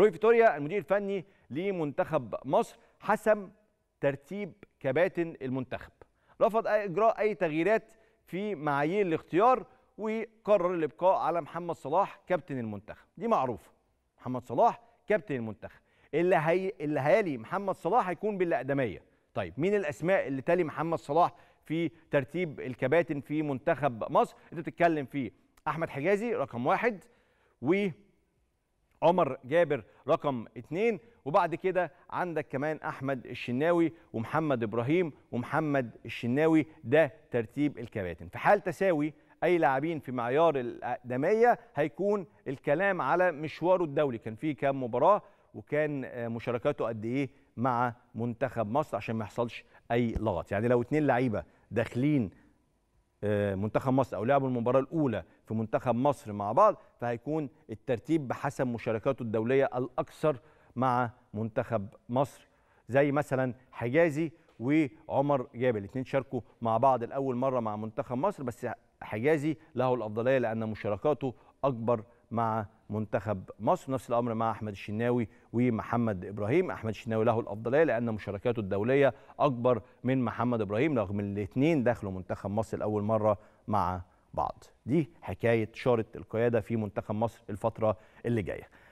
روي فيتوريا المدير الفني لمنتخب مصر حسم ترتيب كباتن المنتخب رفض اجراء اي تغييرات في معايير الاختيار وقرر الابقاء على محمد صلاح كابتن المنتخب دي معروفه محمد صلاح كابتن المنتخب اللي هي اللي هيلي محمد صلاح هيكون بالاقدميه طيب مين الاسماء اللي تلي محمد صلاح في ترتيب الكباتن في منتخب مصر انت بتتكلم في احمد حجازي رقم واحد و عمر جابر رقم اثنين وبعد كده عندك كمان احمد الشناوي ومحمد ابراهيم ومحمد الشناوي ده ترتيب الكباتن في حال تساوي اي لاعبين في معيار الاقدميه هيكون الكلام على مشواره الدولي كان فيه كام مباراه وكان آه، مشاركاته قد ايه مع منتخب مصر عشان ما يحصلش اي لغط يعني لو اتنين لعيبه داخلين آه، منتخب مصر او لعبوا المباراه الاولى في منتخب مصر مع بعض فهيكون الترتيب بحسب مشاركاته الدوليه الاكثر مع منتخب مصر زي مثلا حجازي وعمر جابر الاثنين شاركوا مع بعض الاول مره مع منتخب مصر بس حجازي له الافضليه لان مشاركاته اكبر مع منتخب مصر نفس الامر مع احمد الشناوي ومحمد ابراهيم احمد الشناوي له الافضليه لان مشاركاته الدوليه اكبر من محمد ابراهيم رغم ان الاثنين دخلوا منتخب مصر لاول مره مع بعض دي حكايه شاره القياده في منتخب مصر الفتره اللي جايه